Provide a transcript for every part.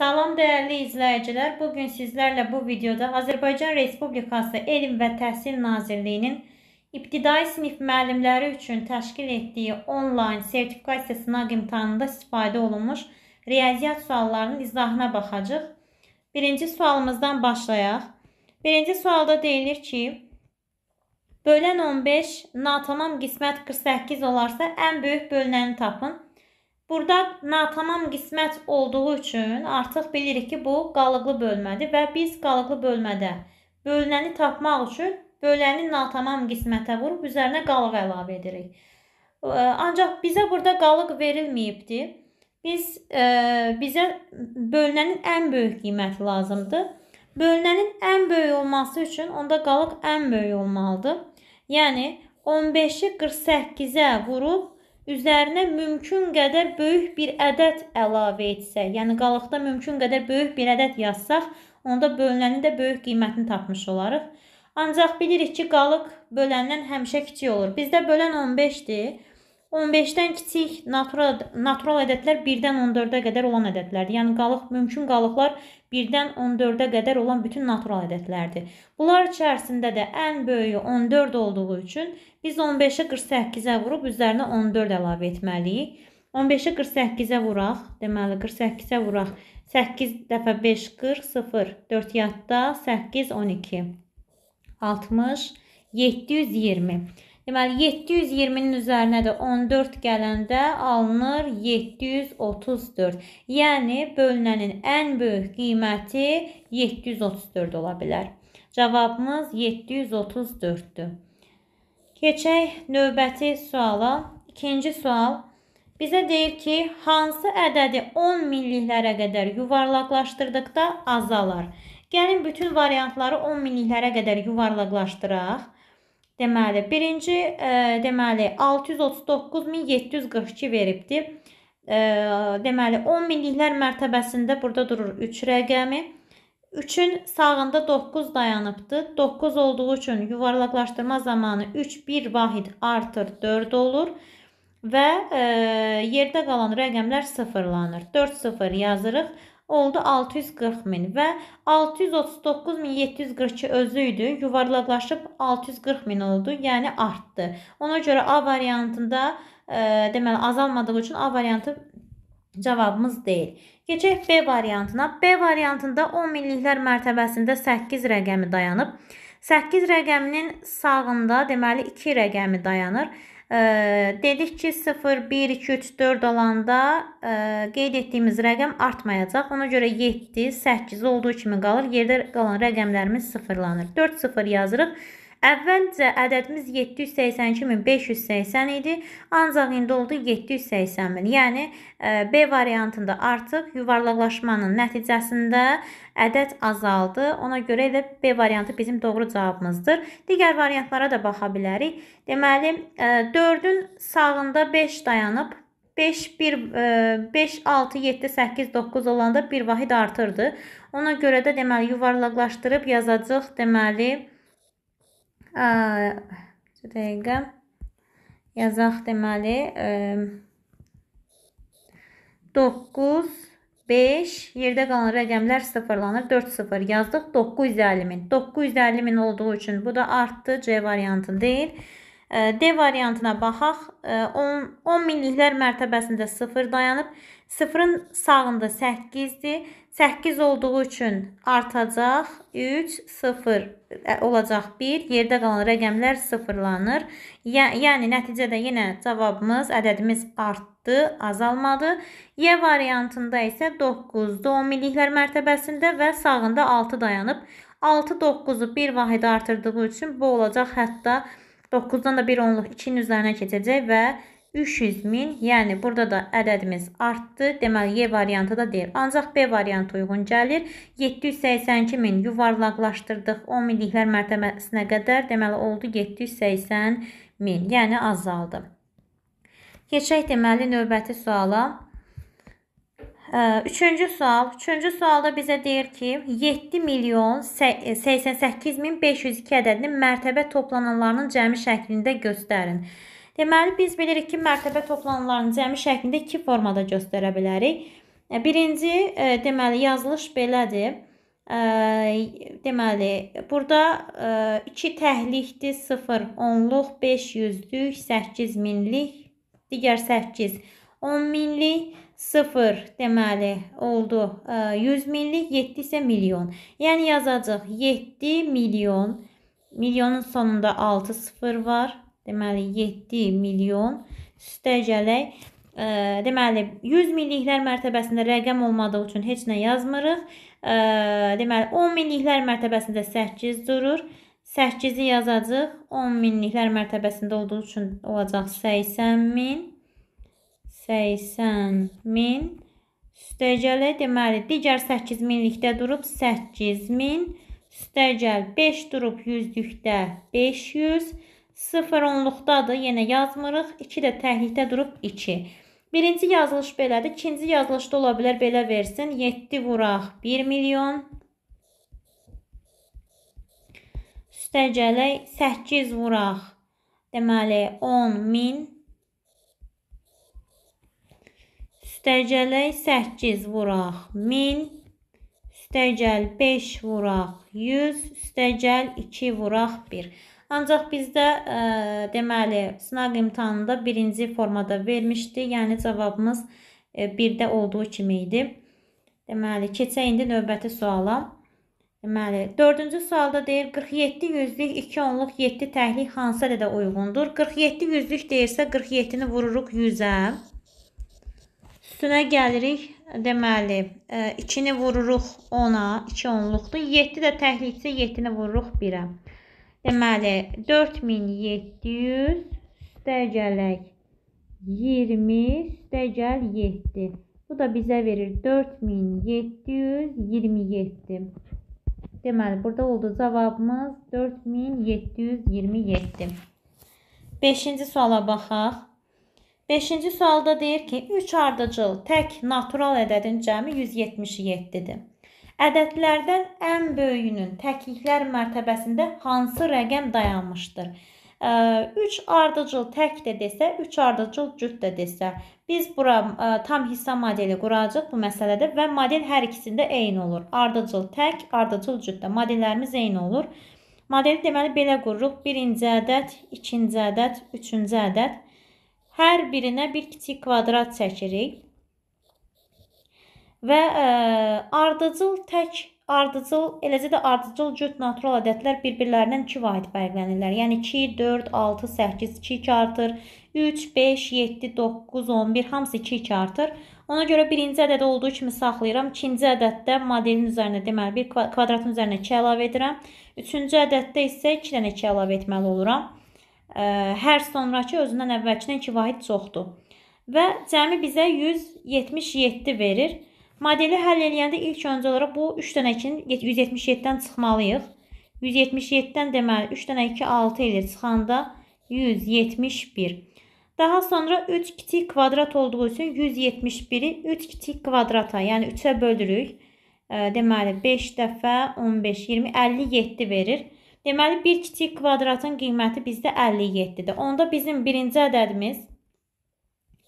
Salam dəyərli izləyicilər, bu gün sizlərlə bu videoda Azərbaycan Respublikası Elm və Təhsil Nazirliyinin ibtidai sinif müəllimləri üçün təşkil etdiyi onlayn sertifikasiya sınaq imtahanında istifadə olunmuş riyaziyyat suallarının izahına baxacağıq. Birinci sualımızdan başlayaq. Birinci sualda deyilir ki, bölən 15 natamam qismət 48 olarsa ən böyük bölünəni tapın. Burada natamam qismət olduğu üçün artıq bilirik ki, bu qalıqlı bölmədir və biz qalıqlı bölmədə bölünəni tapmaq üçün böləni natamam qismətə vurub üzərinə qalıq əlavə edirik. E, ancaq bizə burada qalıq verilməyibdi. Biz e, bizə bölünənin ən böyük qiyməti lazımdır. Bölünənin ən böyük olması üçün onda qalıq ən böyük olmalıdır. Yəni 15-i 48-ə vurub üzərinə mümkün qədər böyük bir ədəd əlavə etsək, yəni qalıqda mümkün qədər böyük bir ədəd yazsaq, onda bölülənin də böyük qiymətini tapmış olarıq. Ancaq bilirik ki, qalıq böləndən həmişə kiçik olur. Bizdə bölən 15-dir. 15-dən kiçik natural, natural ədədlər 1-dən 14-ə qədər olan ədədlərdir. Yəni qalıq, mümkün qalıqlar 1-dən 14-ə qədər olan bütün natural ədədlərdir. Bunlar içərisində də ən böyüyü 14 olduğu üçün biz 15-ə 48-ə vurub üzərinə 14 əlavə etməliyik. 15-i 48-ə vuraq. Deməli 48-ə vuraq. 8 dəfə 5 40 0 4 yadda 8 12 60 720 Deməli 720-nin üzərinə də 14 gələndə alınır 734. Yəni bölünənin ən böyük qiyməti 734 ola bilər. Cavabımız 734-dür. Keçək növbəti suala. İkinci sual bizə deyir ki, hansı ədədi 10 minliklərə qədər yuvarlaqlaşdırdıqda azalar? Gəlin bütün variantları 10 minliklərə qədər yuvarlaqlaşdıraq. Deməli, birinci, e, deməli 639.742 veribdi. E, deməli, 10 minliklər mərtəbəsində burada durur 3 rəqəmi. 3-ün sağında 9 dayanıbdı. 9 olduğu üçün yuvarlaqlaşdırma zamanı 3 bir vahid artır 4 olur və e, yerdə qalan rəqəmlər sıfırlanır. 4 sıfır yazırıq oldu 640 min və 639.742 özü idi. Yuvarlaqlaşıb 640 min oldu, yəni artdı. Ona görə A variantında e, deməli azalmadığı üçün A variantı cavabımız deyil. Keçək B variantına. B variantında 10 minliklər mərtəbəsində 8 rəqəmi dayanıb. 8 rəqəminin sağında deməli 2 rəqəmi dayanır. Dedik ki, 0, 1, 2, 3, 4 olanda e, qeyd etdiyimiz rəqəm artmayacaq. Ona görə 7, 8 olduğu kimi qalır. Yerdə qalan rəqəmlərimiz sıfırlanır. 4, 0 yazırıq. Əvvəlcə ədədimiz 782580 idi, ancaq indi oldu 780 min. Yəni e, B variantında artıq yuvarlaqlaşmanın nəticəsində ədəd azaldı. Ona görə də B variantı bizim doğru cavabımızdır. Digər variantlara da baxa bilərik. Deməli 4-ün e, sağında 5 dayanıb 5 1 5 6 7 8 9 olanda bir vahid artırdı. Ona görə də deməli yuvarlaqlaşdırıb yazacağıq. Deməli dəqiqə yazaq deməli 9 5 yerdə qalan rəqəmlər sıfırlanır. 4 sıfır yazdıq. 950 min. 950 min olduğu üçün bu da artdı. C variantı deyil. D variantına baxaq. 10, 10 minliklər mərtəbəsində 0 dayanıb. 0-ın sağında 8-dir. 8 olduğu üçün artacaq 3, 0 olacaq 1. Yerdə qalan rəqəmlər sıfırlanır. Yə, yəni nəticədə yenə cavabımız, ədədimiz artdı, azalmadı. Y variantında isə 9-da 10 miliklər mərtəbəsində və sağında 6 dayanıb. 6 9-u 1 vahidə artırdığı üçün bu olacaq hətta 9-dan da 1 onluq 2-nin üzərinə keçəcək və 300 min, yəni burada da ədədimiz artdı. Deməli, Y variantı da deyil. Ancaq B variantı uyğun gəlir. 782 min yuvarlaqlaşdırdıq 10 minliklər mərtəbəsinə qədər. Deməli, oldu 780 min, yəni azaldı. Keçək deməli növbəti suala. Üçüncü sual. Üçüncü sualda bizə deyir ki, 7 milyon 88 min 502 ədədini mərtəbə toplananlarının cəmi şəklində göstərin. Deməli, biz bilirik ki, mərtəbə toplananların cəmi şəklində iki formada göstərə bilərik. E, birinci, e, deməli, yazılış belədir. E, deməli, burada 2 təhlikdir, 0, 10-luq, 5 yüzlük, 8 minlik, digər 8, 10 minlik, 0 deməli oldu 100 minlik, 7 isə milyon. Yəni yazacaq 7 milyon, milyonun sonunda 6 sıfır var deməli 7 milyon üstə gələk ə, e, deməli 100 minliklər mərtəbəsində rəqəm olmadığı üçün heç nə yazmırıq. Ə, e, deməli 10 minliklər mərtəbəsində 8 durur. 8-i yazacağıq. 10 minliklər mərtəbəsində olduğu üçün olacaq 80 min. 80 min. Üstəgələ deməli digər 8 minlikdə durub 8 min. Üstəgəl 5 durub 100-lükdə 500. 0 onluqdadır. Yenə yazmırıq. 2 də təhlikdə durub 2. Birinci yazılış belədir. İkinci yazılışda ola bilər belə versin. 7 vuraq 1 milyon. Üstə gələk 8 vuraq. Deməli 10 min. Üstə gələk 8 vuraq 1000. Üstə gəl 5 vuraq 100. Üstə gəl 2 vuraq 1. Ancaq bizdə ə, e, deməli sınaq imtahanında birinci formada vermişdi. Yəni cavabımız 1-də e, olduğu kimi idi. Deməli keçək indi növbəti suala. Deməli 4-cü sualda deyir 47 yüzlük 2 onluq 7 təhlik hansı ədədə uyğundur? 47 yüzlük deyirsə 47-ni vururuq 100-ə. Üstünə gəlirik. Deməli, 2-ni e, vururuq 10-a, 2 onluqdur. 7 də təhliksə 7-ni vururuq 1-ə. Deməli 4700 üstəgələk 20 üstəgəl 7. Bu da bizə verir 4727. Deməli burada oldu cavabımız 4727. 5-ci suala baxaq. 5-ci sualda deyir ki, 3 ardıcıl tək natural ədədin cəmi 177-dir. Ədədlərdən ən böyüyünün təkliklər mərtəbəsində hansı rəqəm dayanmışdır? 3 ardıcıl tək də desə, 3 ardıcıl cüt də desə, biz bura ə, tam hissə modeli quracağıq bu məsələdə və model hər ikisində eyni olur. Ardıcıl tək, ardıcıl cüt də modellərimiz eyni olur. Modeli deməli belə qururuq. 1-ci ədəd, 2-ci ədəd, 3-cü ədəd. Hər birinə bir kiçik kvadrat çəkirik və ə, e, ardıcıl tək ardıcıl, eləcə də ardıcıl cüt natural ədədlər bir-birlərindən 2 vahid fərqlənirlər. Yəni 2, 4, 6, 8, 2, 2 artır, 3, 5, 7, 9, 11 hamısı 2, 2 artır. Ona görə birinci ədədi olduğu kimi saxlayıram. İkinci ədəddə modelin üzərinə deməli bir kvadratın üzərinə 2 əlavə edirəm. Üçüncü ədəddə isə 2 dənə 2 əlavə etməli oluram. E, hər sonrakı özündən əvvəlkindən 2 vahid çoxdur. Və cəmi bizə 177 verir. Modeli həll eləyəndə ilk öncə olaraq bu 3 dənəkinin 177-dən çıxmalıyıq. 177-dən deməli 3 dənə 2 6 ilə çıxanda 171. Daha sonra 3 kiçik kvadrat olduğu üçün 171-i 3 kiçik kvadrata, yəni 3-ə bölürük. Deməli 5 dəfə 15 20 57 verir. Deməli 1 kiçik kvadratın qiyməti bizdə 57-dir. Onda bizim birinci ədədimiz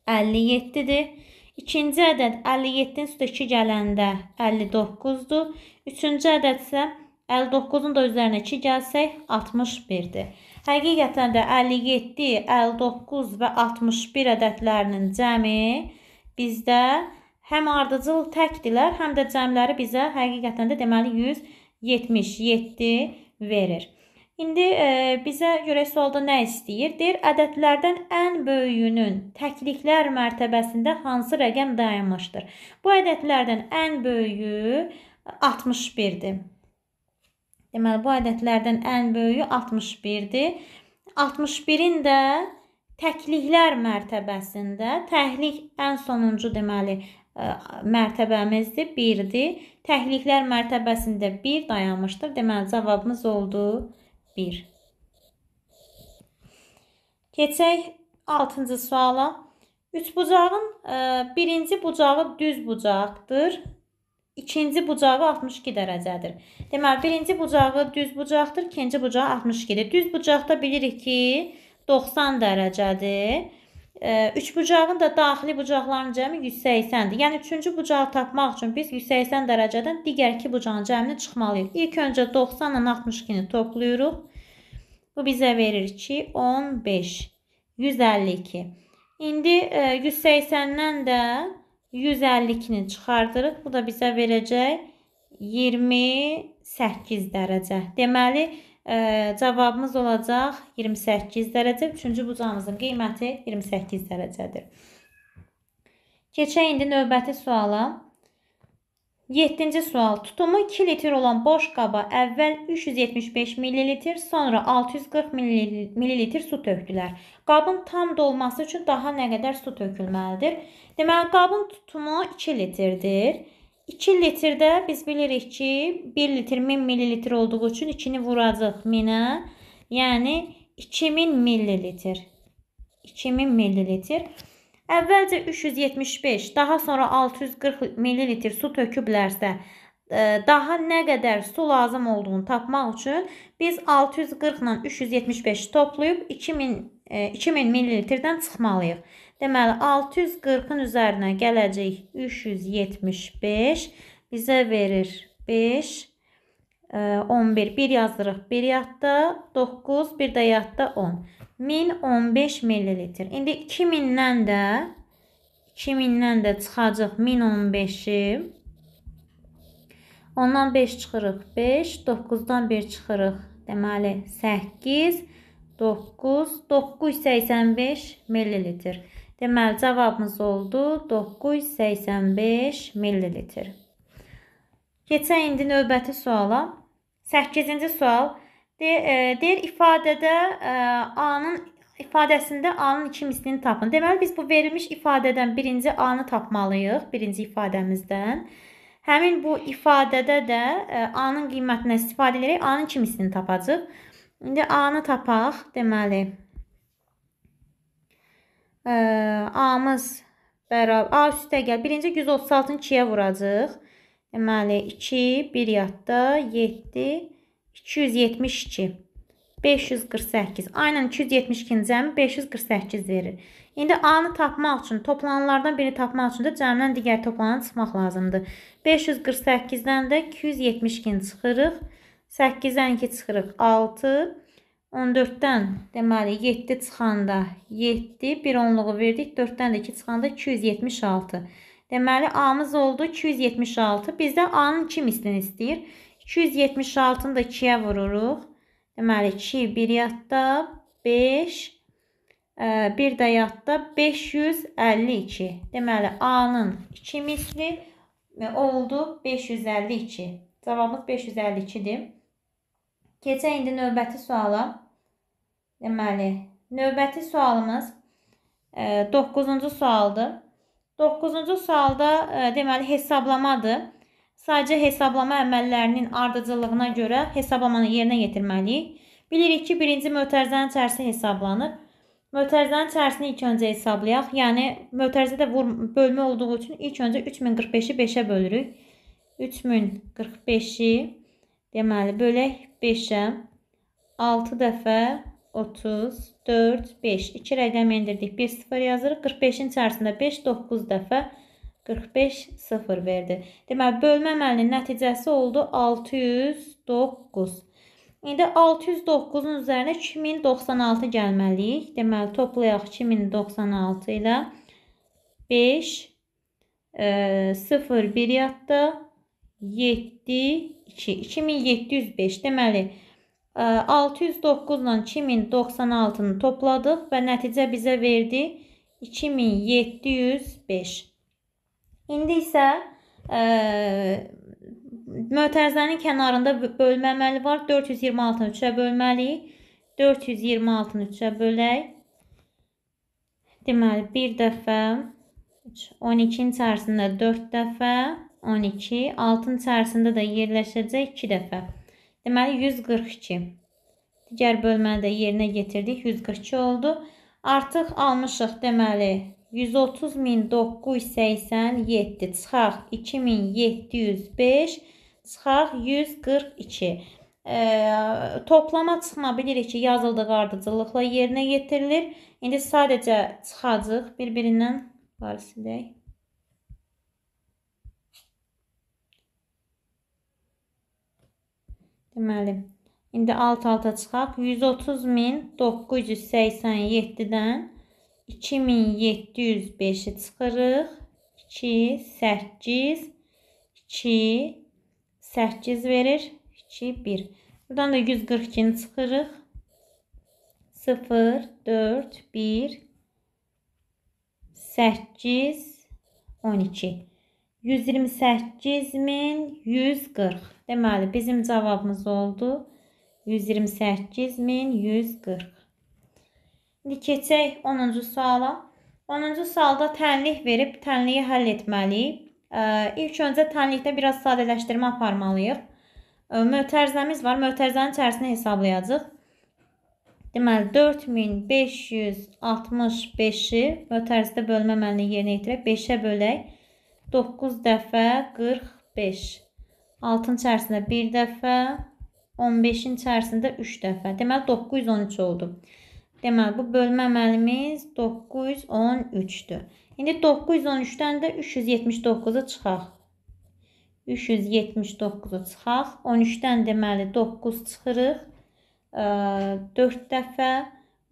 57-dir. İkinci ədəd 57-nin üstə 2 gələndə 59-dur. Üçüncü ədəd isə 59-un da üzərinə 2 gəlsək 61-dir. Həqiqətən də 57, 59 və 61 ədədlərinin cəmi bizdə həm ardıcıl təkdilər, həm də cəmləri bizə həqiqətən də deməli 177 verir. İndi e, bizə görək sualda nə istəyir? Deyir, ədədlərdən ən böyüyünün təkliklər mərtəbəsində hansı rəqəm dayanmışdır? Bu ədədlərdən ən böyüyü 61-dir. Deməli, bu ədədlərdən ən böyüyü 61-dir. 61-in də təkliklər mərtəbəsində təhlik ən sonuncu deməli e, mərtəbəmizdir, 1-dir. Təhliklər mərtəbəsində 1 dayanmışdır. Deməli, cavabımız oldu 1. Keçək 6-cı suala. Üç bucağın ə, e, birinci bucağı düz bucaqdır. İkinci bucağı 62 dərəcədir. Deməli, birinci bucağı düz bucaqdır, ikinci bucağı 62-dir. Düz bucaqda bilirik ki, 90 dərəcədir. Üç bucağın da daxili bucaqların cəmi 180-dir. Yəni, üçüncü bucağı tapmaq üçün biz 180 dərəcədən digər iki bucağın cəmini çıxmalıyıq. İlk öncə 90 ilə 62-ni toplayırıq. Bu bizə verir ki, 15, 152. İndi 180-dən e, də 152-ni çıxardırıq. Bu da bizə verəcək 28 dərəcə. Deməli, 28. Ə, cavabımız olacaq 28 dərəcə. Üçüncü bucağımızın qiyməti 28 dərəcədir. Keçək indi növbəti suala. 7-ci sual. Tutumu 2 litr olan boş qaba əvvəl 375 ml, sonra 640 ml su tökdülər. Qabın tam dolması üçün daha nə qədər su tökülməlidir? Deməli, qabın tutumu 2 litrdir. 2 litrdə biz bilirik ki, 1 litr 1000 ml olduğu üçün 2-ni vuracaq 1000-ə. Yəni 2000 ml. 2000 ml. Əvvəlcə 375, daha sonra 640 ml su töküblərsə, e, daha nə qədər su lazım olduğunu tapmaq üçün biz 640 ilə 375 toplayıb 2000 2000 ml-dən çıxmalıyıq. Deməli 640-ın üzərinə gələcək 375 bizə verir 5 11 1 yazdırıq 1 yadda 9 bir də yadda 10 1015 ml. İndi 2000-dən də 2000-dən də çıxacaq 1015-i. Ondan 5 çıxırıq 5, 9-dan 1 çıxırıq. Deməli 8 9, 985 ml. Deməli cavabımız oldu 985 ml. Keçək indi növbəti suala. 8-ci sual. E, deyir ifadədə e, A-nın ifadəsində A-nın iki mislini tapın. Deməli biz bu verilmiş ifadədən birinci A-nı tapmalıyıq, birinci ifadəmizdən. Həmin bu ifadədə də e, A-nın qiymətindən istifadə edərək A-nın iki mislini tapacağıq. İndi A-nı tapaq. Deməli, A-mız bərabər. A üstə gəl. Birinci 136-nı 2-yə vuracaq. Deməli, 2, 1 yadda, 7, 272. 548. Aynən 272-cəmi 548 verir. İndi A-nı tapmaq üçün, toplananlardan birini tapmaq üçün də cəmdən digər toplananı çıxmaq lazımdır. 548-dən də 272-ni çıxırıq. 8-dən 2 çıxırıq 6. 14-dən deməli 7 çıxanda 7, 1 onluğu verdik. 4-dən də 2 çıxanda 276. Deməli A-mız oldu 276. Bizdə A-nın 2 mislini istəyir. 276-nı da 2-yə vururuq. Deməli 2 1 yadda 5 e, bir də yadda 552. Deməli A-nın 2 misli e, oldu 552. Cavabımız 552-dir. Keçək indi növbəti suala. Deməli, növbəti sualımız 9-cu e, sualdır. 9-cu sualda e, deməli hesablamadır. Sadəcə hesablama əməllərinin ardıcıllığına görə hesablamanı yerinə yetirməliyik. Bilirik ki, birinci mötərizənin çərsi hesablanır. Mötərizənin çərsini ilk öncə hesablayaq. Yəni mötərizədə bölmə olduğu üçün ilk öncə 3045-i 5-ə bölürük. 3045-i Deməli, bölək 5-ə 6 dəfə 34, 5. 2 rəqəm endirdik, 1, 0 yazırıq. 45-in içərisində 5, 9 dəfə 45, 0 verdi. Deməli, bölmə əməlinin nəticəsi oldu 609. İndi 609-un üzərinə 2096 gəlməliyik. Deməli, toplayaq 2096 ilə 5, 0, 1 yadda, 7 2 2705 deməli 609 ilə 2096-nı topladıq və nəticə bizə verdi 2705. İndi isə ə, e, mötərizənin kənarında bölmə əməli var. 426-nı 3-ə bölməliyik. 426-nı 3-ə bölək. Deməli, bir dəfə, 12-nin içərisində 4 dəfə, 12. 6-nın içərisində də yerləşəcək 2 dəfə. Deməli 142. Digər bölməni də yerinə yetirdik. 142 oldu. Artıq almışıq deməli 130.987 çıxaq 2705 çıxaq 142. E, toplama çıxma bilirik ki, yazıldığı ardıcıllıqla yerinə yetirilir. İndi sadəcə çıxacaq bir-birindən varis edək. Deməli, indi alt-alta çıxaq. 130.987-dən 2705-i çıxırıq. 2, 8, 2, 8 verir. 2, 1. Buradan da 142-ni çıxırıq. 0, 4, 1, 8, 12. 128140. Deməli bizim cavabımız oldu 128140. İndi keçək 10-cu suala. 10-cu sualda tənlih verib tənliyi həll etməliyik. İlk öncə tənlikdə biraz sadələşdirmə aparmalıyıq. Mötərizəmiz var. Mötərizənin içərisini hesablayacağıq. Deməli 4565-i mötərizədə bölmə əməlini yerinə yetirib 5-ə bölək. 9 dəfə 45. 6-ın içərisində 1 dəfə, 15-in içərisində 3 dəfə. Deməli 913 oldu. Deməli bu bölmə əməlimiz 913-dür. İndi 913-dən də 379-u çıxaq. 379-u çıxaq. 13-dən deməli 9 çıxırıq. 4 dəfə,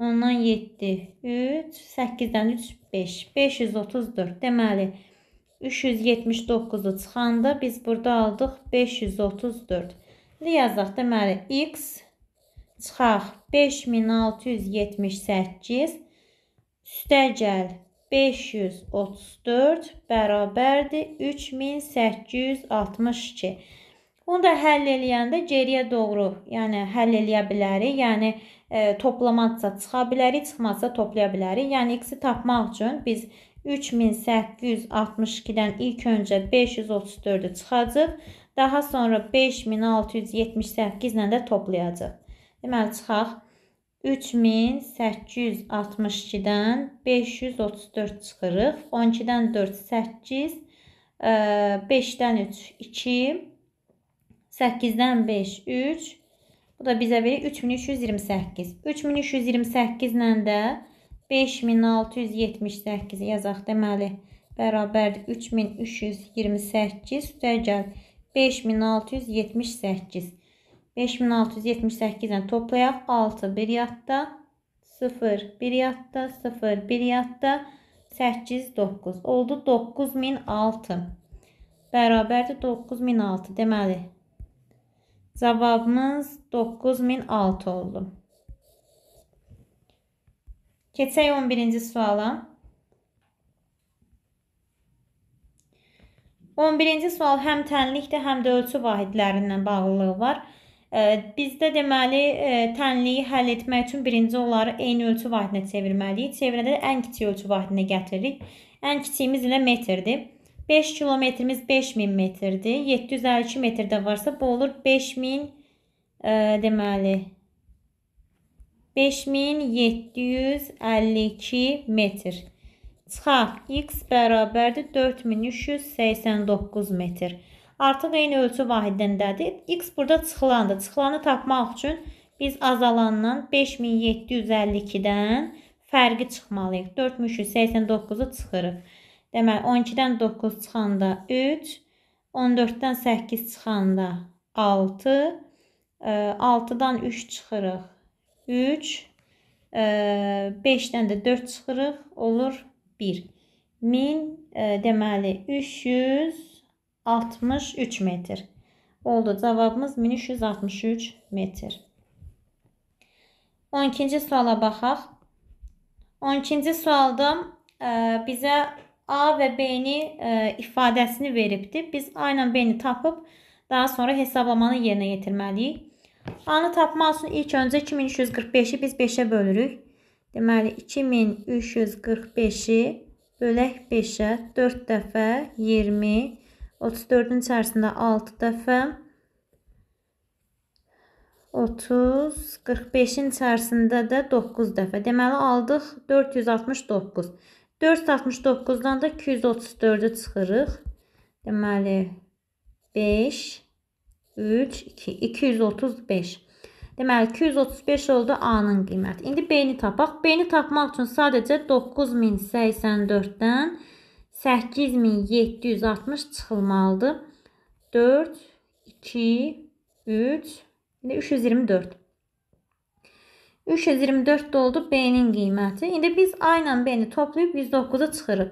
ondan 7, 3, 8-dən 3, 5. 534. Deməli 534. 379-u çıxanda biz burada aldıq 534. İndi yazaq deməli x çıxaq 5678 üstəgəl 534 bərabərdir 3862. Bunu da həll eləyəndə geriyə doğru, yəni həll eləyə bilərik. Yəni e, toplamazsa çıxa bilərik, çıxmazsa toplaya bilərik. Yəni x-i tapmaq üçün biz 3862-dən ilk öncə 534-ü çıxacaq. Daha sonra 5678 ilə də toplayacaq. Deməli, çıxaq. 3862-dən 534 çıxırıq. 12-dən 4, 8, 5-dən 3, 2, 8-dən 5, 3. Bu da bizə verir 3328. 3328 ilə də 5, 5678 yazaq. Deməli, bərabərdir 3328. Üstəgəl 5678. 5678 ilə toplayaq. 6 bir yadda, 0 bir yadda, 0 bir yadda, 8 9. Oldu 9006. Bərabərdir 9006. Deməli, cavabımız 9006 oldu. Keçək 11-ci suala. 11-ci sual həm tənlikdir, həm də ölçü vahidlərindən bağlılığı var. Bizdə deməli tənliyi həll etmək üçün birinci onları eyni ölçü vahidinə çevirməliyik. Çevirəndə ən kiçik ölçü vahidinə gətiririk. Ən kiçiyimiz ilə metrdir. 5 kilometrimiz 5000 metrdir. 752 metrdə varsa bu olur 5000 e, deməli 5752 metr. Çıxaq, x bərabərdir 4389 metr. Artıq eyni ölçü vahidindədir. X burada çıxılandır. Çıxılanı tapmaq üçün biz azalandan 5752-dən fərqi çıxmalıyıq. 4389-u çıxırıq. Deməli 12-dən 9 çıxanda 3, 14-dən 8 çıxanda 6, 6-dan 3 çıxırıq. 3, 5-dən e, də 4 çıxırıq, olur 1. 1000, e, deməli 363 metr. Oldu, cavabımız 1363 metr. 12-ci suala baxaq. 12-ci sualda e, bizə A və B-ni ifadəsini veribdir. Biz A ilə B-ni tapıb daha sonra hesablamanı yerinə yetirməliyik. Anı tapmaq üçün ilk öncə 2345-i biz 5-ə bölürük. Deməli 2345-i bölək 5-ə 4 dəfə 20, 34-ün içərisində 6 dəfə 30, 45-in içərisində də 9 dəfə. Deməli aldıq 469. 469-dan da 234-ü çıxırıq. Deməli 5 3, 2, 235. Deməli 235 oldu A-nın qiyməti. İndi B-ni tapaq. B-ni tapmaq üçün sadəcə 9084-dən 8760 çıxılmalıdır. 4, 2, 3, 324. 324 oldu B-nin qiyməti. İndi biz A ilə B-ni toplayıb 109-a çıxırıq.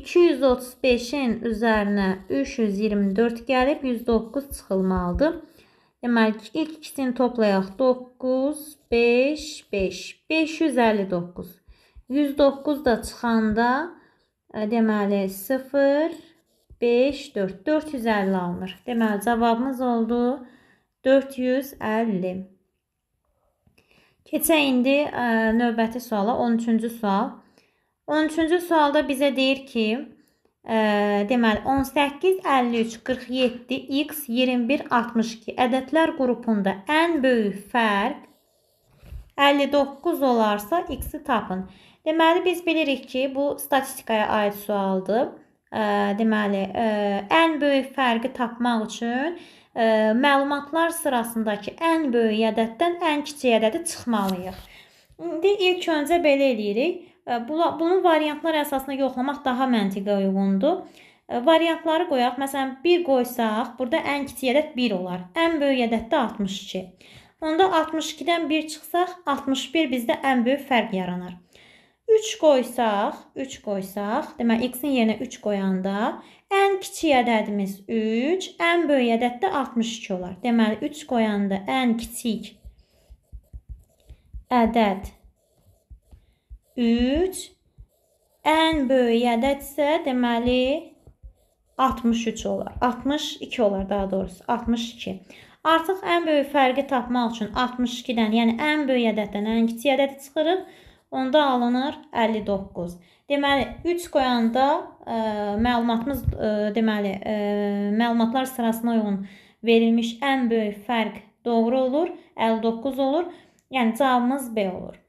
235-in üzərinə 324 gəlib 109 çıxılmalıdır. Deməli ki, ilk ikisini toplayaq. 9, 5, 5. 559. 109 da çıxanda e, deməli 0, 5, 4. 450 alınır. Deməli cavabımız oldu 450. Keçək indi e, növbəti suala 13-cü sual. 13-cü sualda bizə deyir ki, e, deməli 18, 53, 47, x, 21, 62 ədədlər qrupunda ən böyük fərq 59 olarsa x-i tapın. Deməli biz bilirik ki, bu statistikaya aid sualdır. E, deməli, e, ən böyük fərqi tapmaq üçün e, məlumatlar sırasındakı ən böyük ədəddən ən kiçik ədədi çıxmalıyıq. İndi ilk öncə belə eləyirik. Bunu variantlar əsasında yoxlamaq daha məntiqə uyğundur. Variantları qoyaq. Məsələn, 1 qoysaq, burada ən kiçik ədəd 1 olar. Ən böyük ədəd də 62. Onda 62-dən 1 çıxsaq, 61 bizdə ən böyük fərq yaranar. 3 qoysaq, 3 qoysaq, deməli x-in yerinə 3 qoyanda ən kiçik ədədimiz 3, ən böyük ədəd də 62 olar. Deməli 3 qoyanda ən kiçik ədəd 3 ən böyük ədədsə deməli 63 olar. 62 olar daha doğrusu. 62. Artıq ən böyük fərqi tapmaq üçün 62-dən, yəni ən böyük ədəddən ən kiçik ədədi çıxırıq. Onda alınır 59. Deməli 3 qoyanda ə, e, məlumatımız ə, e, deməli ə, e, məlumatlar sırasına uyğun verilmiş ən böyük fərq doğru olur, 59 olur. Yəni cavabımız B olur.